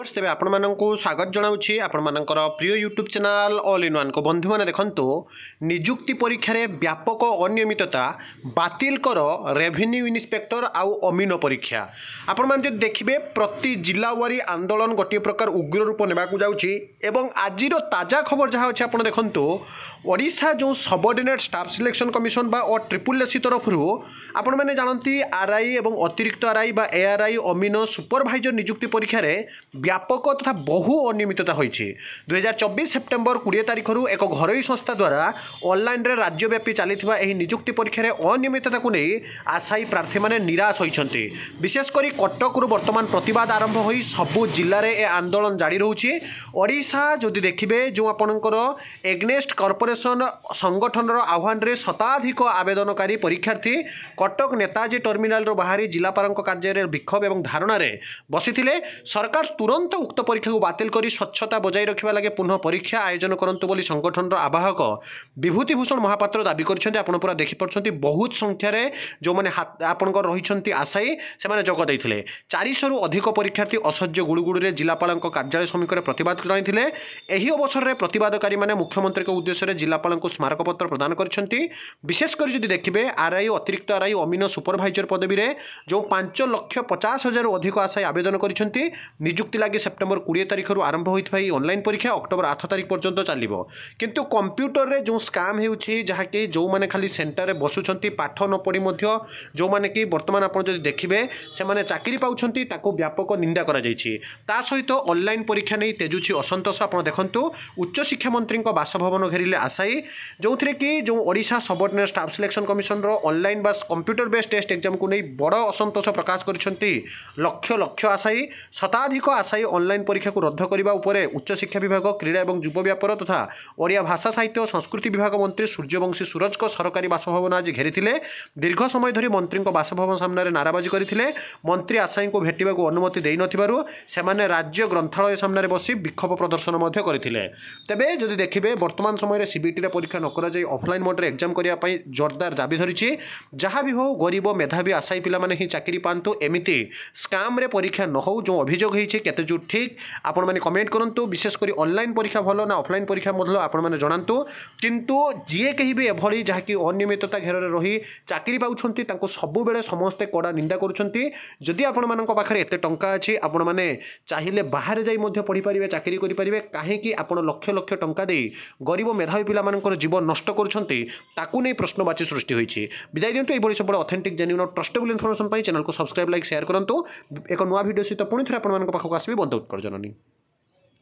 first ତେବେ ଆପଣମାନଙ୍କୁ ସ୍ୱାଗତ ଜଣାଉଛି ଆପଣମାନଙ୍କର ପ୍ରିୟ ୟୁଟ୍ୟୁବ୍ ଚ୍ୟାନେଲ୍ ଅଲ୍ ଇନ୍ ୱାନ୍କୁ ବନ୍ଧୁମାନେ ଦେଖନ୍ତୁ ନିଯୁକ୍ତି ପରୀକ୍ଷାରେ ବ୍ୟାପକ ଅନିୟମିତତା ବାତିଲ କର ରେଭିନ୍ୟୁ ଇନ୍ସପେକ୍ଟର ଆଉ ଅମିନ ପରୀକ୍ଷା ଆପଣମାନେ ଯଦି ଦେଖିବେ ପ୍ରତି ଜିଲ୍ଲାୱାରୀ ଆନ୍ଦୋଳନ ଗୋଟିଏ ପ୍ରକାର ଉଗ୍ର ରୂପ ନେବାକୁ ଯାଉଛି ଏବଂ ଆଜିର ତାଜା ଖବର ଯାହା ଅଛି ଆପଣ ଦେଖନ୍ତୁ ଓଡ଼ିଶା ଯେଉଁ ସବର୍ଡ଼ିନେଟ୍ ଷ୍ଟାଫ୍ ସିଲେକ୍ସନ୍ କମିଶନ୍ ବା ଓ ଟ୍ରିପୁଲ୍ ଏସ୍ସି ତରଫରୁ ଆପଣମାନେ ଜାଣନ୍ତି ଆର୍ଆଇ ଏବଂ ଅତିରିକ୍ତ ଆର୍ଆଇ ବା ଏଆର୍ଆଇ ଅମିନ ସୁପରଭାଇଜର ନିଯୁକ୍ତି ପରୀକ୍ଷାରେ ব্যাপক তথা বহু অনিয়মিততা হয়েছে দুই সেপ্টেম্বর কোড়িয়ে তারিখর এক ঘরোই সংস্থা দ্বারা অনলাইনে রাজ্যব্যাপী চাল এই নিযুক্তি পরীক্ষার অনিয়মিততা নিয়ে আশায়ী প্রার্থী মানে নিরাশ হয়েছেন বিশেষ করে কটকর বর্তমান প্রতবাদ আরম্ভ হয়ে সবু জেলার এ আন্দোলন জারি রয়েছে ওড়শা যদি দেখবে যে আপনার এগনেস্ট কর্পোরেসন সংগঠনর আহ্বানের শতাধিক আবেদনকারী পরীক্ষার্থী কটক নেতাজী টর্মিনাল বাহারি জেলাপাল কার্যালয়ের বিক্ষোভ এবং ধারণার বসিলে সরকার তুরন্ত ତୁରନ୍ତ ଉକ୍ତ ପରୀକ୍ଷାକୁ ବାତିଲ କରି ସ୍ୱଚ୍ଛତା ବଜାୟ ରଖିବା ଲାଗି ପୁନଃ ପରୀକ୍ଷା ଆୟୋଜନ କରନ୍ତୁ ବୋଲି ସଂଗଠନର ଆବାହକ ବିଭୂତିଭୂଷଣ ମହାପାତ୍ର ଦାବି କରିଛନ୍ତି ଆପଣ ପୁରା ଦେଖିପାରୁଛନ୍ତି ବହୁତ ସଂଖ୍ୟାରେ ଯେଉଁମାନେ ଆପଣଙ୍କର ରହିଛନ୍ତି ଆଶାୟୀ ସେମାନେ ଯୋଗ ଦେଇଥିଲେ ଚାରିଶହରୁ ଅଧିକ ପରୀକ୍ଷାର୍ଥୀ ଅସହ୍ୟ ଗୁଳୁଗୁଳିରେ ଜିଲ୍ଲାପାଳଙ୍କ କାର୍ଯ୍ୟାଳୟ ସମ୍ମୁଖରେ ପ୍ରତିବାଦ ଜଣାଇଥିଲେ ଏହି ଅବସରରେ ପ୍ରତିବାଦକାରୀମାନେ ମୁଖ୍ୟମନ୍ତ୍ରୀଙ୍କ ଉଦ୍ଦେଶ୍ୟରେ ଜିଲ୍ଲାପାଳଙ୍କୁ ସ୍ମାରକପତ୍ର ପ୍ରଦାନ କରିଛନ୍ତି ବିଶେଷ କରି ଯଦି ଦେଖିବେ ଆର୍ଆଇ ଅତିରିକ୍ତ ଆର୍ଆଇ ଅମିନ ସୁପରଭାଇଜର ପଦବୀରେ ଯେଉଁ ପାଞ୍ଚ ଲକ୍ଷ ପଚାଶ ହଜାରରୁ ଅଧିକ ଆଶାୟୀ ଆବେଦନ କରିଛନ୍ତି ନିଯୁକ୍ତି ଲାଗି ଲାଗି ସେପ୍ଟେମ୍ବର କୋଡ଼ିଏ ତାରିଖରୁ ଆରମ୍ଭ ହୋଇଥିବା ଏହି ଅନଲାଇନ୍ ପରୀକ୍ଷା ଅକ୍ଟୋବର ଆଠ ତାରିଖ ପର୍ଯ୍ୟନ୍ତ ଚାଲିବ କିନ୍ତୁ କମ୍ପ୍ୟୁଟରରେ ଯେଉଁ ସ୍କାମ୍ ହେଉଛି ଯାହାକି ଯେଉଁମାନେ ଖାଲି ସେଣ୍ଟରରେ ବସୁଛନ୍ତି ପାଠ ନ ପଢ଼ି ମଧ୍ୟ ଯେଉଁମାନେ କି ବର୍ତ୍ତମାନ ଆପଣ ଯଦି ଦେଖିବେ ସେମାନେ ଚାକିରି ପାଉଛନ୍ତି ତାକୁ ବ୍ୟାପକ ନିନ୍ଦା କରାଯାଇଛି ତା ସହିତ ଅନଲାଇନ୍ ପରୀକ୍ଷା ନେଇ ତେଜୁଛି ଅସନ୍ତୋଷ ଆପଣ ଦେଖନ୍ତୁ ଉଚ୍ଚଶିକ୍ଷାମନ୍ତ୍ରୀଙ୍କ ବାସଭବନ ଘେରିଲେ ଆଶାୟୀ ଯେଉଁଥିରେ କି ଯେଉଁ ଓଡ଼ିଶା ସବର୍ଡିନେଟ୍ ଷ୍ଟାଫ୍ ସିଲେକ୍ସନ୍ କମିଶନର ଅନଲାଇନ୍ ବା କମ୍ପ୍ୟୁଟର ବେସ୍ ଟେଷ୍ଟ ଏକ୍ଜାମକୁ ନେଇ ବଡ଼ ଅସନ୍ତୋଷ ପ୍ରକାଶ କରିଛନ୍ତି ଲକ୍ଷ ଲକ୍ଷ ଆଶାୟୀ ଶତାଧିକ ଆଶାୟୀ ବ୍ୟବସାୟୀ ଅନଲାଇନ୍ ପରୀକ୍ଷାକୁ ରଦ୍ଦ କରିବା ଉପରେ ଉଚ୍ଚଶିକ୍ଷା ବିଭାଗ କ୍ରୀଡ଼ା ଏବଂ ଯୁବ ବ୍ୟାପାର ତଥା ଓଡ଼ିଆ ଭାଷା ସାହିତ୍ୟ ଓ ସଂସ୍କୃତି ବିଭାଗ ମନ୍ତ୍ରୀ ସୂର୍ଯ୍ୟବଂଶୀ ସୁରଜଙ୍କ ସରକାରୀ ବାସଭବନ ଆଜି ଘେରିଥିଲେ ଦୀର୍ଘ ସମୟ ଧରି ମନ୍ତ୍ରୀଙ୍କ ବାସଭବନ ସାମ୍ନାରେ ନାରାବାଜି କରିଥିଲେ ମନ୍ତ୍ରୀ ଆଶାୟୀଙ୍କୁ ଭେଟିବାକୁ ଅନୁମତି ଦେଇନଥିବାରୁ ସେମାନେ ରାଜ୍ୟ ଗ୍ରନ୍ଥାଳୟ ସାମ୍ନାରେ ବସି ବିକ୍ଷୋଭ ପ୍ରଦର୍ଶନ ମଧ୍ୟ କରିଥିଲେ ତେବେ ଯଦି ଦେଖିବେ ବର୍ତ୍ତମାନ ସମୟରେ ସିବିଟିରେ ପରୀକ୍ଷା ନ କରାଯାଇ ଅଫଲାଇନ୍ ମୋଡ଼ରେ ଏକ୍ଜାମ୍ କରିବା ପାଇଁ ଜୋରଦାର ଦାବି ଧରିଛି ଯାହା ବି ହେଉ ଗରିବ ମେଧାବୀ ଆଶାୟୀ ପିଲାମାନେ ହିଁ ଚାକିରି ପାଆନ୍ତୁ ଏମିତି ସ୍କାମ୍ରେ ପରୀକ୍ଷା ନ ହେଉ ଯେଉଁ ଅଭିଯୋଗ ହୋଇଛି କେତେ जो ठीक आपण मैंने कमेंट करूँ विशेषकर अनलाइन परीक्षा भल ना अफलाइन परीक्षा भल आपण मैंने जनातु किंतु जी कहीं भी एभली जहाँकि अनियमितता घेर रही চাকরি পাচ্ছেন তাঁকু সবুলে সমস্তে কড়া নিন্দা করছেন যদি আপনার পাখে এত টঙ্কা আছে আপনার চাইলে বাহারে যাই পড়িপারে চাকরি করে পারে কী আপনার লক্ষ লক্ষ টঙ্কা দিয়ে গরিব মেধাবী পিলা জীবন নষ্ট করছেন তাকে নিয়ে প্রশ্নবাচী সৃষ্টি হয়েছে বিদায় দিও এইভাবে সবুজ authentic genuine trustable information channel subscribe like share করতু এক নয় ভিডিও সহ পুঁ থে আপনার পাখক আসবে বদ্ধ উৎকর জননী